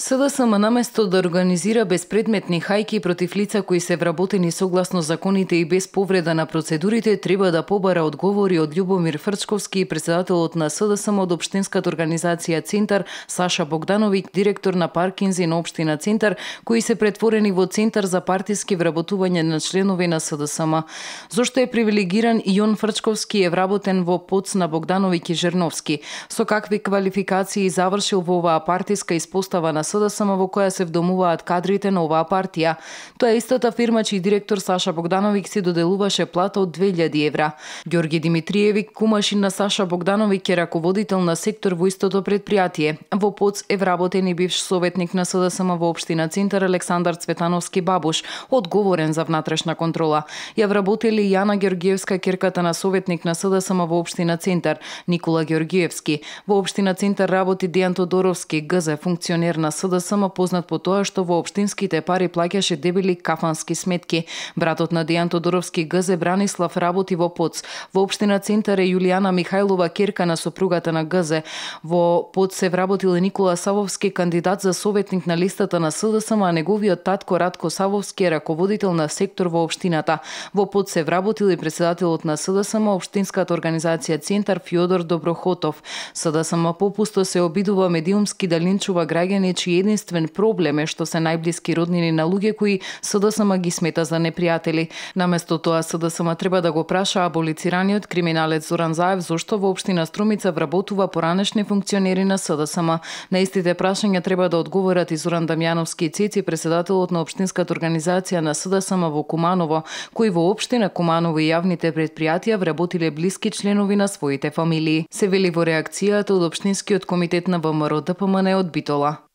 СДСМ наместо да организира безпредметни хајки против лица кои се вработени согласно законите и без повреда на процедурите, треба да побара одговори од Љубомир Фрчковски, председателот на СДСМ од Обштинската организација Центар, Саша Богдановиќ, директор на паркинзи на Обштина Центар, кои се претворени во Центар за партиски вработување на членови на СДСМ. Зошто е привилегиран Јон Фрчковски е вработен во ПОЦ на Богдановиќ и Жерновски? Со какви квалификации завршил во оваа партиска испостава на СДСМ да во која се вдомуваат кадрите на оваа партија. Тоа е истата фирма чиј директор Саша Богдановиќ си доделуваше плата од 2000 евра. Ѓорги Димитриевиќ, кумашин на Саша Богдановиќ е раководител на сектор во истото предпријатие. Во ПОЦ е вработен и бивш советник на СДСМ во општина Центар Александар Цветановски Бабуш, одговорен за внатрешна контрола. Ја вработели Јана Георгиевска кирката на советник на СДСМ во општина Центар, Никола Георгиевски. Во општина Центар работи Дејан Тодоровски, ГЗ функционер на СДСМ познат по тоа што во општинските пари плаќаше дебели кафански сметки. Братот на Дејан Тодоровски ГЗ Бранислав работи во ПОЦ. Во општина Центар е Јулијана Михајлова керка на сопругата на ГЗ. Во ПОЦ се вработил и Никола Савовски кандидат за советник на листата на СДСМ, а неговиот татко Радко Савовски е раководител на сектор во општината. Во ПОЦ се вработил и председателот на СДСМ општинската организација Центар Фјодор Доброхотов. СДСМ попусто се обидува медиумски да линчува граѓани чиј значи единствен проблем е што се најблиски роднини на луѓе кои СДСМ ги смета за непријатели. Наместо тоа СДСМ треба да го праша аболицираниот криминалец Зоран Заев зошто во општина Струмица вработува поранешни функционери на СДСМ. На истите прашања треба да одговорат и Зоран Дамјановски и Цици, председателот на општинската организација на СДСМ во Куманово, кои во општина Куманово и јавните предпријатија вработиле блиски членови на своите фамилии. Се вели во реакцијата од општинскиот комитет на ВМРО ДПМН од Битола.